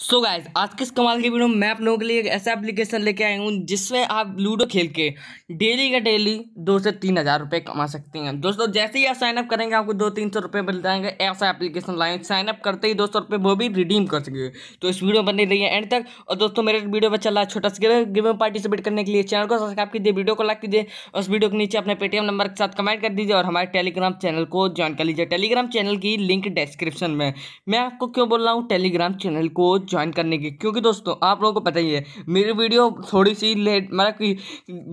सो so guys आज किस कमाल की वीडियो में मैं आप लोगों के लिए एक ऐसा एप्लीकेशन लेके आया हूँ जिसमें आप लूडो खेल के डेली का डेली दो से तीन हज़ार रुपये कमा सकते हैं दोस्तों जैसे ही आप साइनअप करेंगे आपको दो तीन सौ रुपये मिल जाएंगे ऐसा एप्लीकेशन लाए साइनअप करते ही दो सौ रुपये वो भी रिडीम कर सके तो इस वीडियो बनी रही है एंड तक और दोस्तों मेरे वीडियो पर चल रहा है छोटा सा गिव में पार्टिसिपेट करने के लिए चैनल को सब्सक्राइब कीजिए वीडियो को लाइक कीजिए उस वीडियो के नीचे अपने पेटीएम नंबर के साथ कमेंट कर दीजिए और हमारे टेलीग्राम चैनल को ज्वाइन कर लीजिए टेलीग्राम चैनल की लिंक डिस्क्रिप्शन में मैं आपको क्यों बोल रहा हूँ टेलीग्राम चैनल को ज्वाइन करने की क्योंकि दोस्तों आप लोगों को पता ही है मेरी वीडियो थोड़ी सी लेट मतलब कि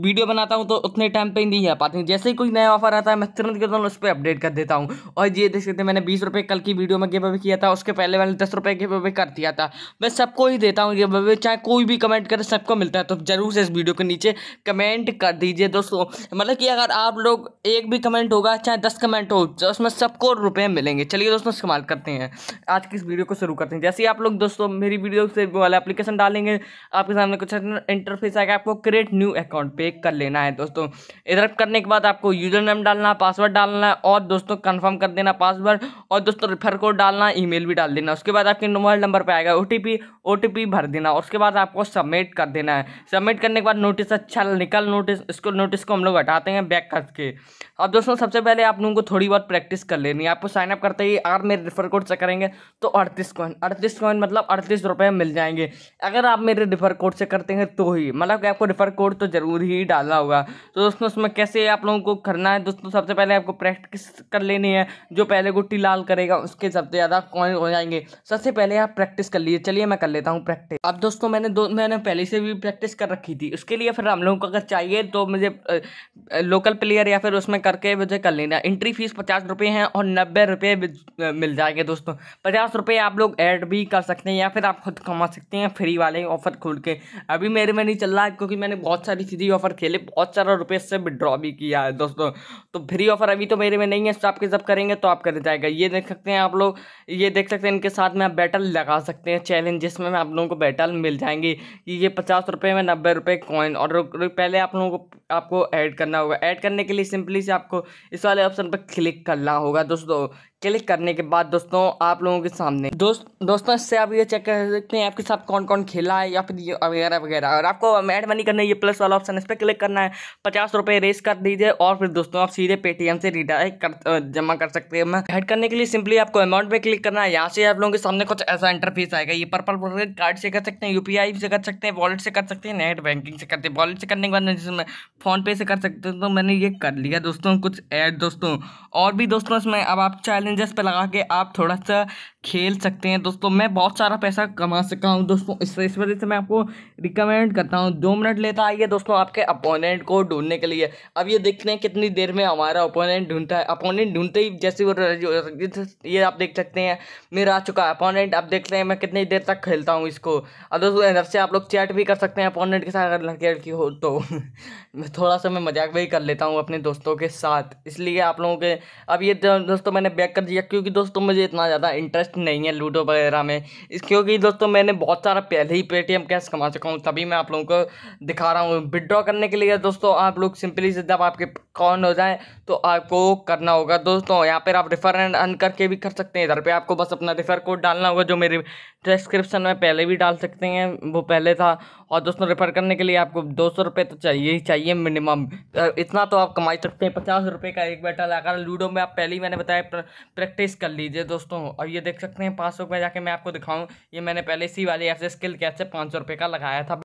वीडियो बनाता हूँ तो उतने टाइम पर नहीं आ पाती हूँ जैसे ही कोई नया ऑफर आता है मैं तुरंत के तुरंत उस पर अपडेट कर देता हूँ और ये देख सकते हैं मैंने बीस रुपये कल की वीडियो में गिव अवे किया था उसके पहले मैंने दस रुपये गिव अवे कर दिया था मैं सबको ही देता हूँ गिव अवे चाहे कोई भी कमेंट करे सबको मिलता है तो जरूर से इस वीडियो के नीचे कमेंट कर दीजिए दोस्तों मतलब कि अगर आप लोग एक भी कमेंट होगा चाहे दस कमेंट हो तो उसमें सबको रुपये मिलेंगे चलिए दोस्तों इस्तेमाल करते हैं आज की इस वीडियो को शुरू करते हैं जैसे ही आप लोग दोस्तों मेरी वीडियो से वाले एप्लीकेशन डालेंगे आपके सामने कुछ इंटरफेस आएगा आपको क्रिएट न्यू अकाउंट पे कर लेना है दोस्तों इधर करने के बाद आपको यूजर नेम डालना पासवर्ड डालना और दोस्तों कन्फर्म कर देना पासवर्ड और दोस्तों रिफर कोड डालना ई भी डाल देना उसके बाद आपके मोबाइल नंबर पर आएगा ओ टी भर देना उसके बाद आपको सबमिट कर देना है सबमिट करने के बाद नोटिस अच्छा निकल नोटिस इसको नोटिस को हम लोग हटाते हैं बैक करके अब दोस्तों सबसे पहले आप लोगों को थोड़ी बहुत प्रैक्टिस कर लेनी है आपको साइनअप करते ही अगर मेरे रिफर कोड से करेंगे तो अड़तीस कॉइन अड़तीस कॉइन मतलब अड़तीस पैंतीस रुपये मिल जाएंगे अगर आप मेरे रिफर कोड से करते हैं तो ही मतलब कि आपको रिफर कोड तो ज़रूर ही डालना होगा तो दोस्तों उसमें कैसे आप लोगों को करना है दोस्तों सबसे पहले आपको प्रैक्टिस कर लेनी है जो पहले गुट्टी लाल करेगा उसके सबसे ज़्यादा कॉइन हो जाएंगे सबसे पहले आप प्रैक्टिस कर लीजिए चलिए मैं कर लेता हूँ प्रैक्टिस अब दोस्तों मैंने दो मैंने पहले से भी प्रैक्टिस कर रखी थी उसके लिए फिर हम लोगों को अगर चाहिए तो मुझे लोकल प्लेयर या फिर उसमें करके मुझे कर लेना एंट्री फीस पचास रुपये हैं और नब्बे रुपये मिल जाएंगे दोस्तों पचास रुपये आप लोग ऐड भी कर सकते हैं या फिर फिर आप खुद कमा सकते हैं फ्री वाले ऑफ़र खोल के अभी मेरे में नहीं चल रहा है क्योंकि मैंने बहुत सारी फ्री ऑफ़र खेले बहुत सारा रुपये से विड्रॉ भी किया है दोस्तों तो फ्री ऑफ़र अभी तो मेरे में नहीं है स्टॉप के जब करेंगे तो आप कर जाएगा ये देख सकते हैं आप लोग ये देख सकते हैं इनके साथ में आप बैटल लगा सकते हैं चैलेंज जिसमें आप लोगों को बैटल मिल जाएंगी कि ये पचास रुपये में नब्बे रुपये कॉइन और पहले आप लोगों को आपको ऐड करना होगा ऐड करने के लिए सिंपली से आपको इस वाले ऑप्शन पर क्लिक करना होगा दोस्तों क्लिक करने के बाद दोस्तों आप लोगों के सामने दोस्त दोस्तों इससे आप ये चेक कर सकते हैं आपके साथ कौन कौन खेला है या फिर वगैरह वगैरह और आपको एड मनी करना है ये प्लस वाला ऑप्शन इस पर क्लिक करना है पचास रुपये रेस कर दीजिए और फिर दोस्तों आप सीधे पेटीएम से रिडायरेक्ट कर जमा कर सकते हैं ऐड करने के लिए सिंपली आपको अमाउंट पर क्लिक करना है यहाँ से आप लोगों के सामने कुछ ऐसा इंटरफेस आएगा ये पर्पल कार्ड से कर सकते हैं यू से कर सकते हैं वॉलेट से कर सकते हैं नेट बैंकिंग से करते हैं वॉलेट से करने के बाद जिसमें फ़ोनपे से कर सकते हैं तो मैंने ये कर लिया दोस्तों कुछ ऐड दोस्तों और भी दोस्तों इसमें अब आप चाहें जस्ट पे लगा के आप थोड़ा सा खेल सकते हैं दोस्तों मैं बहुत सारा पैसा कमा सका हूँ दोस्तों इस इस वजह से मैं आपको रिकमेंड करता हूँ दो मिनट लेता आइए दोस्तों आपके अपोनेंट को ढूंढने के लिए अब ये देखते हैं कितनी देर में हमारा अपोनेंट ढूंढता है अपोनेंट ढूंढते ही जैसे वो ये आप देख सकते हैं मेरा आ चुका है अपोनेंट आप देखते हैं मैं कितनी देर तक खेलता हूँ इसको और दोस्तों इधर से आप लोग चैट भी कर सकते हैं अपोनेंट के साथ अगर लड़के लड़की हो तो मैं थोड़ा सा मैं मजाक भी कर लेता हूँ अपने दोस्तों के साथ इसलिए आप लोगों के अब ये तो दोस्तों मैंने बैक कर दिया क्योंकि दोस्तों मुझे इतना ज़्यादा इंटरेस्ट इंटरेस्ट नहीं है लूडो वगैरह में इस क्योंकि दोस्तों मैंने बहुत सारा पहले ही पेटीएम कैश कमा चुका हूँ तभी मैं आप लोगों को दिखा रहा हूँ विड्रॉ करने के लिए दोस्तों आप लोग सिंपली से जब आपके अकाउंट हो जाए तो आपको करना होगा दोस्तों यहाँ पर आप रिफर एंड अन करके भी कर सकते हैं इधर पर आपको बस अपना रिफर कोड डालना होगा जो मेरे डिस्क्रिप्शन में पहले भी डाल सकते हैं वो पहले था और दोस्तों रेफर करने के लिए आपको दो सौ रुपये तो चाहिए ही चाहिए मिनिमम इतना तो आप कमा सकते हैं पचास रुपये का एक बैठा लगाकर लूडो में आप पहले ही मैंने बताया प्रैक्टिस कर लीजिए दोस्तों और ये देख देख सकते हैं पाँच सौ रुपये जाके मैं आपको दिखाऊँ ये मैंने पहले इसी वाली ऐप से स्किल कैच से पाँच सौ रुपये का लगाया था